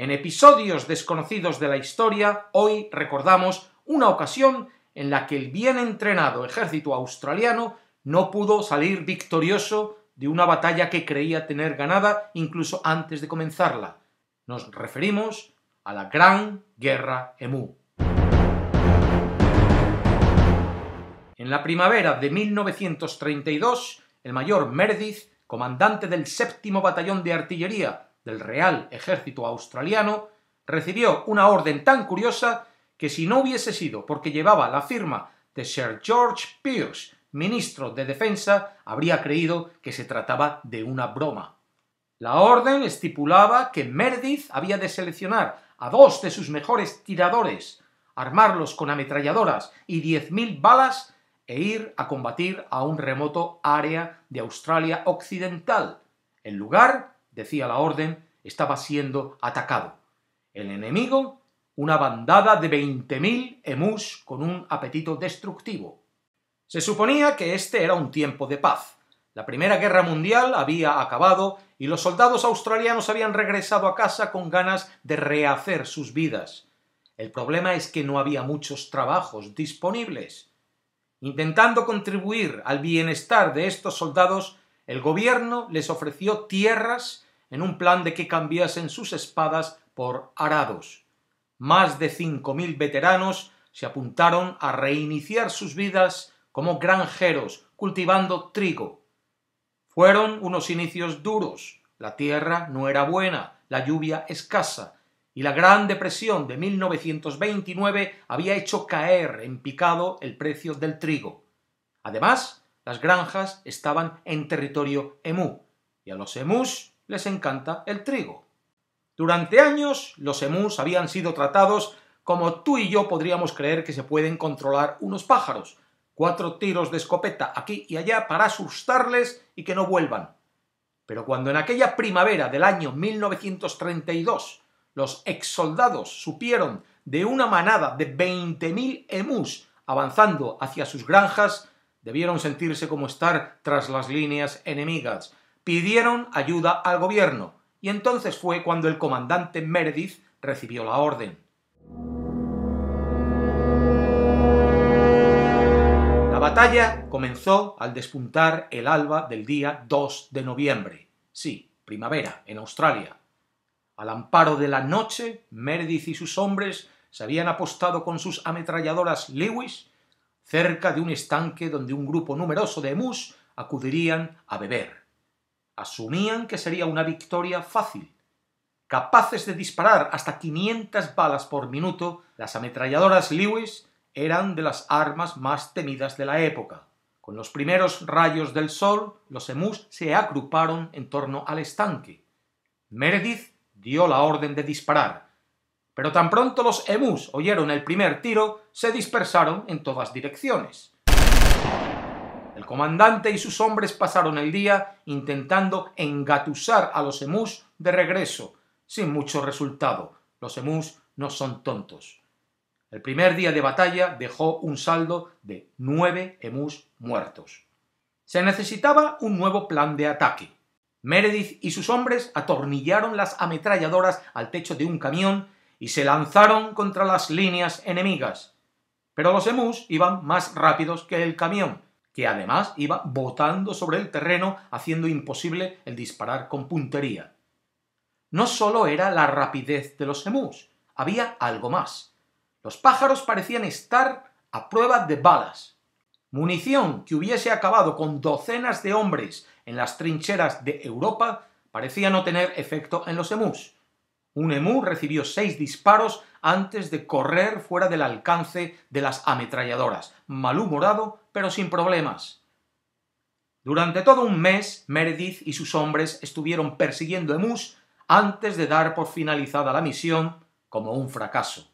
En episodios desconocidos de la historia, hoy recordamos una ocasión en la que el bien entrenado ejército australiano no pudo salir victorioso de una batalla que creía tener ganada incluso antes de comenzarla. Nos referimos a la Gran Guerra Emu. En la primavera de 1932, el mayor Meredith, comandante del séptimo batallón de artillería del Real Ejército Australiano, recibió una orden tan curiosa que si no hubiese sido porque llevaba la firma de Sir George Pierce, ministro de Defensa, habría creído que se trataba de una broma. La orden estipulaba que Meredith había de seleccionar a dos de sus mejores tiradores, armarlos con ametralladoras y 10.000 balas e ir a combatir a un remoto área de Australia Occidental. El lugar, decía la orden, estaba siendo atacado. El enemigo, una bandada de 20.000 emus con un apetito destructivo. Se suponía que este era un tiempo de paz. La Primera Guerra Mundial había acabado y los soldados australianos habían regresado a casa con ganas de rehacer sus vidas. El problema es que no había muchos trabajos disponibles. Intentando contribuir al bienestar de estos soldados, el gobierno les ofreció tierras en un plan de que cambiasen sus espadas por arados. Más de 5.000 veteranos se apuntaron a reiniciar sus vidas como granjeros, cultivando trigo. Fueron unos inicios duros. La tierra no era buena, la lluvia escasa, y la Gran Depresión de 1929 había hecho caer en picado el precio del trigo. Además, las granjas estaban en territorio emú, y a los emús les encanta el trigo. Durante años, los emús habían sido tratados como tú y yo podríamos creer que se pueden controlar unos pájaros. Cuatro tiros de escopeta aquí y allá para asustarles y que no vuelvan. Pero cuando en aquella primavera del año 1932 los exsoldados supieron de una manada de 20.000 emús avanzando hacia sus granjas, Debieron sentirse como estar tras las líneas enemigas. Pidieron ayuda al gobierno, y entonces fue cuando el comandante Meredith recibió la orden. La batalla comenzó al despuntar el alba del día 2 de noviembre. Sí, primavera, en Australia. Al amparo de la noche, Meredith y sus hombres se habían apostado con sus ametralladoras Lewis cerca de un estanque donde un grupo numeroso de emus acudirían a beber. Asumían que sería una victoria fácil. Capaces de disparar hasta 500 balas por minuto, las ametralladoras Lewis eran de las armas más temidas de la época. Con los primeros rayos del sol, los emús se agruparon en torno al estanque. Meredith dio la orden de disparar, pero tan pronto los emús oyeron el primer tiro, se dispersaron en todas direcciones. El comandante y sus hombres pasaron el día intentando engatusar a los emús de regreso, sin mucho resultado. Los emús no son tontos. El primer día de batalla dejó un saldo de nueve emús muertos. Se necesitaba un nuevo plan de ataque. Meredith y sus hombres atornillaron las ametralladoras al techo de un camión y se lanzaron contra las líneas enemigas. Pero los emús iban más rápidos que el camión, que además iba botando sobre el terreno haciendo imposible el disparar con puntería. No solo era la rapidez de los emús, había algo más. Los pájaros parecían estar a prueba de balas. Munición que hubiese acabado con docenas de hombres en las trincheras de Europa parecía no tener efecto en los emús. Un emú recibió seis disparos antes de correr fuera del alcance de las ametralladoras, malhumorado pero sin problemas. Durante todo un mes, Meredith y sus hombres estuvieron persiguiendo emús antes de dar por finalizada la misión como un fracaso.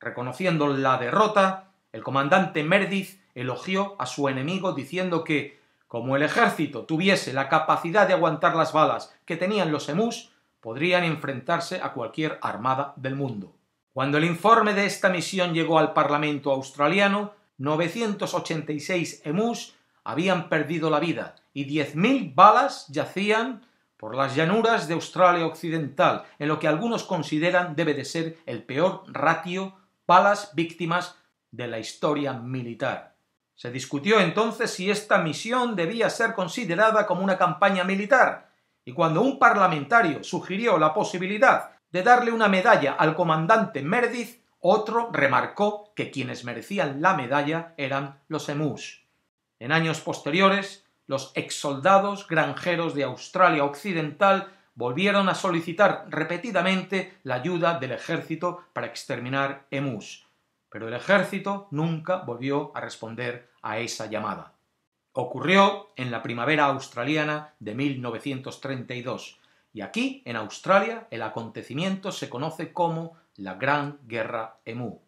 Reconociendo la derrota, el comandante Meredith elogió a su enemigo diciendo que, como el ejército tuviese la capacidad de aguantar las balas que tenían los emus, podrían enfrentarse a cualquier armada del mundo. Cuando el informe de esta misión llegó al Parlamento australiano, 986 emus habían perdido la vida y 10.000 balas yacían por las llanuras de Australia Occidental, en lo que algunos consideran debe de ser el peor ratio balas víctimas de la historia militar. Se discutió entonces si esta misión debía ser considerada como una campaña militar, y cuando un parlamentario sugirió la posibilidad de darle una medalla al comandante Meredith, otro remarcó que quienes merecían la medalla eran los emús. En años posteriores, los exsoldados granjeros de Australia Occidental volvieron a solicitar repetidamente la ayuda del ejército para exterminar emús, pero el ejército nunca volvió a responder a esa llamada. Ocurrió en la primavera australiana de 1932 y aquí, en Australia, el acontecimiento se conoce como la Gran Guerra Emu.